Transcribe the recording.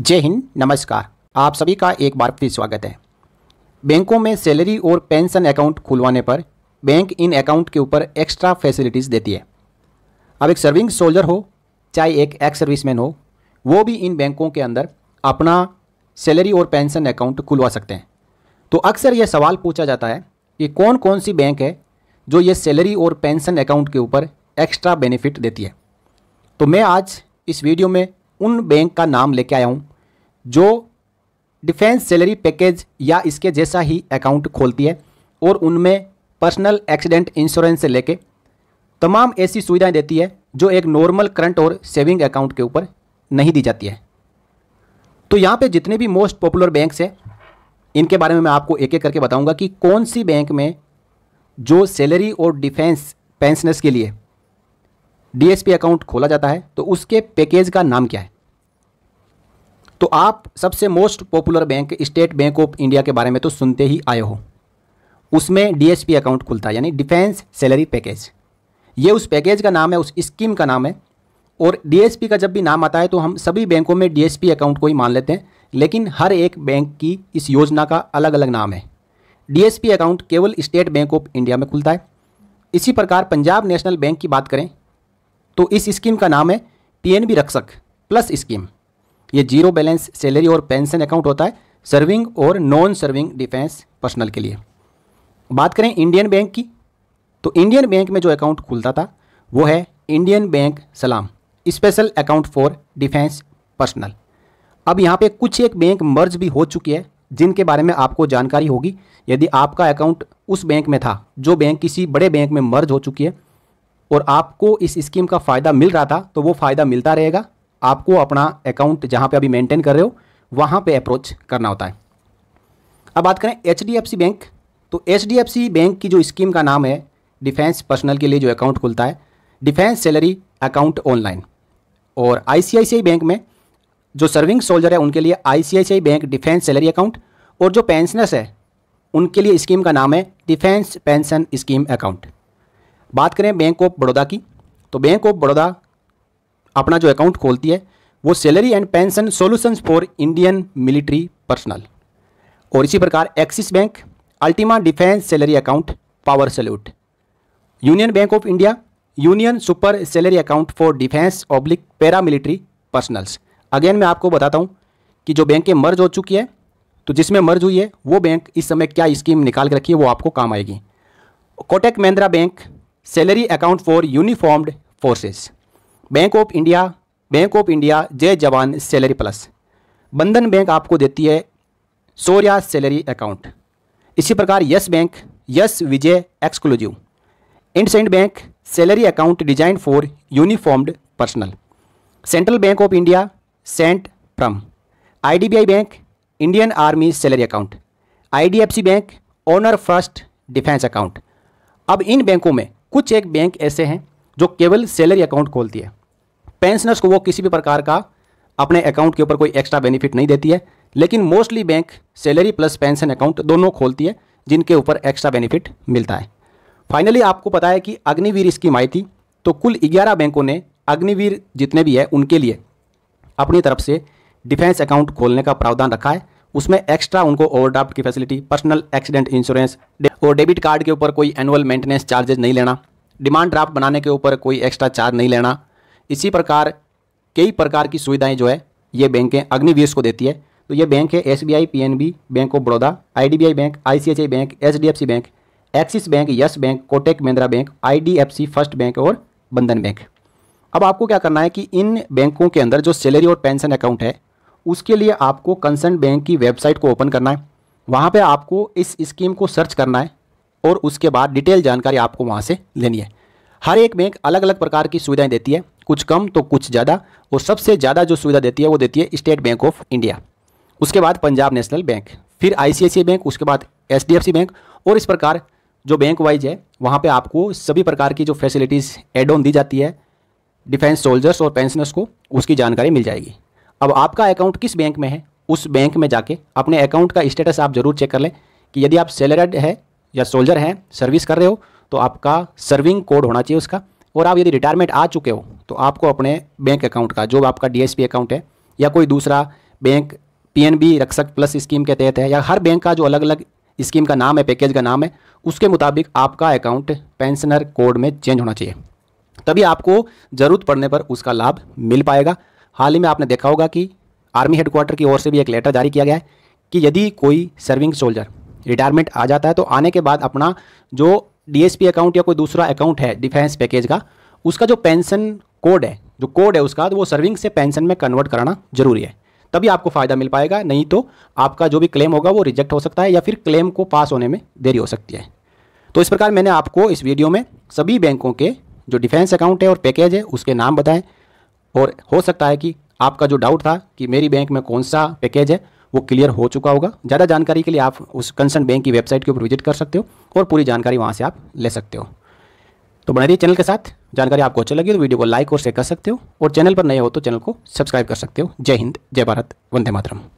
जय हिंद नमस्कार आप सभी का एक बार फिर स्वागत है बैंकों में सैलरी और पेंशन अकाउंट खुलवाने पर बैंक इन अकाउंट के ऊपर एक्स्ट्रा फैसिलिटीज़ देती है अब एक सर्विंग सोल्जर हो चाहे एक एक्स सर्विसमैन हो वो भी इन बैंकों के अंदर अपना सैलरी और पेंशन अकाउंट खुलवा सकते हैं तो अक्सर यह सवाल पूछा जाता है कि कौन कौन सी बैंक है जो ये सैलरी और पेंशन अकाउंट के ऊपर एक्स्ट्रा बेनिफिट देती है तो मैं आज इस वीडियो में उन बैंक का नाम लेके आया हूँ जो डिफेंस सैलरी पैकेज या इसके जैसा ही अकाउंट खोलती है और उनमें पर्सनल एक्सीडेंट इंश्योरेंस से लेके तमाम ऐसी सुविधाएं देती है जो एक नॉर्मल करंट और सेविंग अकाउंट के ऊपर नहीं दी जाती है तो यहाँ पे जितने भी मोस्ट पॉपुलर बैंक्स हैं इनके बारे में मैं आपको एक एक करके बताऊँगा कि कौन सी बैंक में जो सैलरी और डिफेंस पेंशनर्स के लिए डीएसपी अकाउंट खोला जाता है तो उसके पैकेज का नाम क्या है तो आप सबसे most popular bank State Bank of India के बारे में तो सुनते ही आए हो उसमें डीएसपी अकाउंट खुलता है यानी डिफेंस सैलरी पैकेज ये उस पैकेज का नाम है उस स्कीम का नाम है और डीएसपी का जब भी नाम आता है तो हम सभी बैंकों में डीएसपी अकाउंट को ही मान लेते हैं लेकिन हर एक बैंक की इस योजना का अलग अलग नाम है डीएसपी अकाउंट केवल स्टेट बैंक ऑफ इंडिया में खुलता है इसी प्रकार पंजाब नेशनल बैंक की बात करें तो इस स्कीम का नाम है पीएनबी रक्षक प्लस स्कीम ये जीरो बैलेंस सैलरी और पेंशन अकाउंट होता है सर्विंग और नॉन सर्विंग डिफेंस पर्सनल के लिए बात करें इंडियन बैंक की तो इंडियन बैंक में जो अकाउंट खुलता था वो है इंडियन बैंक सलाम special account for defence personnel अब यहाँ पे कुछ एक बैंक मर्ज भी हो चुकी है जिनके बारे में आपको जानकारी होगी यदि आपका अकाउंट उस बैंक में था जो बैंक किसी बड़े बैंक में मर्ज हो चुकी है और आपको इस स्कीम का फ़ायदा मिल रहा था तो वो फ़ायदा मिलता रहेगा आपको अपना अकाउंट जहाँ पे अभी मेंटेन कर रहे हो वहाँ पे अप्रोच करना होता है अब बात करें एच बैंक तो एच बैंक की जो स्कीम का नाम है डिफेंस पर्सनल के लिए जो अकाउंट खुलता है डिफेंस सैलरी अकाउंट ऑनलाइन और आई बैंक में जो सर्विंग सोल्जर है उनके लिए I bank defence salary account और जो पेंशनर्स है उनके लिए स्कीम का नाम है डिफेंस पेंशन स्कीम अकाउंट बात करें बैंक ऑफ बड़ौदा की तो बैंक ऑफ बड़ौदा अपना जो अकाउंट खोलती है वो salary and pension solutions for Indian military personnel और इसी प्रकार Axis Bank Ultima defence salary account power salute Union Bank of India Union super salary account for defence oblique paramilitary personnels again मैं आपको बताता हूँ कि जो बैंकें मर्ज हो चुकी है तो जिसमें मर्ज हुई है वो बैंक इस समय क्या स्कीम निकाल के रखी है वो आपको काम आएगी Kotak Mahindra Bank salary account for uniformed forces Bank of India Bank of India Jai Jawan salary plus बंधन बैंक आपको देती है सौर्या सैलरी अकाउंट इसी प्रकार Yes Bank Yes Vijay exclusive IndusInd Bank salary account design for uniformed personnel Central Bank of India Cent Param IDBI Bank Indian Army salary account IDFC Bank honour first defence account अब इन बैंकों में कुछ एक bank ऐसे हैं जो केवल सैलरी अकाउंट खोलती है पेंशनर्स को वो किसी भी प्रकार का अपने अकाउंट के ऊपर कोई एक्स्ट्रा बेनिफिट नहीं देती है लेकिन mostly bank salary plus pension account दोनों खोलती है जिनके ऊपर एक्स्ट्रा बेनिफिट मिलता है फाइनली आपको पता है कि अग्निवीर स्कीम आई थी तो कुल 11 बैंकों ने अग्निवीर जितने भी है उनके लिए अपनी तरफ से डिफेंस अकाउंट खोलने का प्रावधान रखा है उसमें एक्स्ट्रा उनको ओवरड्राफ्ट की फैसिलिटी पर्सनल एक्सीडेंट इंश्योरेंस और डेबिट कार्ड के ऊपर कोई एनुअल मेंटेनेंस चार्जेज नहीं लेना डिमांड ड्राफ्ट बनाने के ऊपर कोई एक्स्ट्रा चार्ज नहीं लेना इसी प्रकार कई प्रकार की सुविधाएं जो है ये बैंकें अग्निवीर्स को देती है तो ये बैंक है S B I P N B Bank of Baroda I D B I Bank I C H I Bank H D F C Bank Axis Bank Yes Bank Kotak Mahindra Bank I D F C First Bank और Bandhan bank अब आपको क्या करना है कि इन बैंकों के अंदर जो सैलरी और पेंशन अकाउंट है उसके लिए आपको कंसर्न बैंक की वेबसाइट को ओपन करना है वहाँ पे आपको इस स्कीम को सर्च करना है और उसके बाद डिटेल जानकारी आपको वहाँ से लेनी है हर एक बैंक अलग अलग प्रकार की सुविधाएं देती है कुछ कम तो कुछ ज़्यादा और सबसे ज़्यादा जो सुविधा देती है वो देती है स्टेट बैंक ऑफ इंडिया उसके बाद पंजाब नेशनल बैंक फिर आई बैंक उसके बाद एच बैंक और इस प्रकार जो बैंक वाइज है वहाँ पे आपको सभी प्रकार की जो फैसिलिटीज़ एड ऑन दी जाती है डिफेंस सोल्जर्स और पेंशनर्स को उसकी जानकारी मिल जाएगी अब आपका अकाउंट किस बैंक में है उस बैंक में जाके अपने अकाउंट का स्टेटस आप जरूर चेक कर लें कि यदि आप सेलरड है या सोल्जर हैं सर्विस कर रहे हो तो आपका सर्विंग कोड होना चाहिए उसका और आप यदि रिटायरमेंट आ चुके हो तो आपको अपने बैंक अकाउंट का जो आपका डी अकाउंट है या कोई दूसरा bank P Rakshak plus scheme के तहत है या हर बैंक का जो अलग अलग स्कीम का नाम है पैकेज का नाम है उसके मुताबिक आपका अकाउंट पेंशनर कोड में चेंज होना चाहिए तभी आपको ज़रूरत पड़ने पर उसका लाभ मिल पाएगा हाल ही में आपने देखा होगा कि आर्मी हेडक्वार्टर की ओर से भी एक लेटर जारी किया गया है कि यदि कोई सर्विंग सोल्जर रिटायरमेंट आ जाता है तो आने के बाद अपना जो डीएसपी अकाउंट या कोई दूसरा अकाउंट है डिफेंस पैकेज का उसका जो पेंशन कोड है जो कोड है उसका तो वो सर्विंग से पेंशन में कन्वर्ट कराना जरूरी है तभी आपको फ़ायदा मिल पाएगा नहीं तो आपका जो भी क्लेम होगा वो रिजेक्ट हो सकता है या फिर क्लेम को पास होने में देरी हो सकती है तो इस प्रकार मैंने आपको इस वीडियो में सभी बैंकों के जो डिफेंस अकाउंट है और पैकेज है उसके नाम बताएं और हो सकता है कि आपका जो डाउट था कि मेरी बैंक में कौन सा पैकेज है वो क्लियर हो चुका होगा ज़्यादा जानकारी के लिए आप उस कंसर्न बैंक की वेबसाइट के ऊपर विजिट कर सकते हो और पूरी जानकारी वहाँ से आप ले सकते हो तो बने रहिए चैनल के साथ जानकारी आपको अच्छी लगी तो वीडियो को लाइक और शेयर कर सकते हो और चैनल पर नए हो तो चैनल को सब्सक्राइब कर सकते हो जय हिंद जय भारत वंदे मातरम